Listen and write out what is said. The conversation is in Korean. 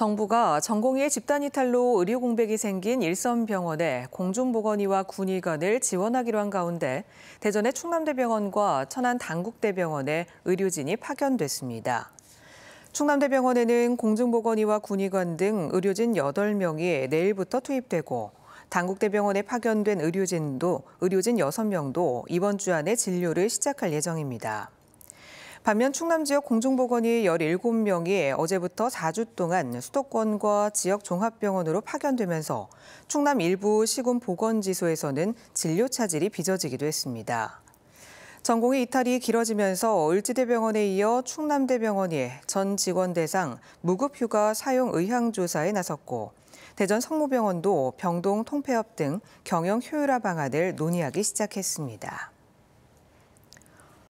정부가 전공의 집단 이탈로 의료 공백이 생긴 일선 병원에 공중보건의와 군의관을 지원하기로 한 가운데 대전의 충남대병원과 천안 당국대병원에 의료진이 파견됐습니다. 충남대병원에는 공중보건의와 군의관 등 의료진 8명이 내일부터 투입되고 당국대병원에 파견된 의료진도 의료진 6명도 이번 주 안에 진료를 시작할 예정입니다. 반면 충남 지역 공중보건이 17명이 어제부터 4주 동안 수도권과 지역 종합병원으로 파견되면서 충남 일부 시군 보건지소에서는 진료 차질이 빚어지기도 했습니다. 전공의 이탈이 길어지면서 을지대병원에 이어 충남대병원이 전 직원 대상 무급휴가 사용 의향 조사에 나섰고 대전 성모병원도 병동 통폐합 등 경영 효율화 방안을 논의하기 시작했습니다.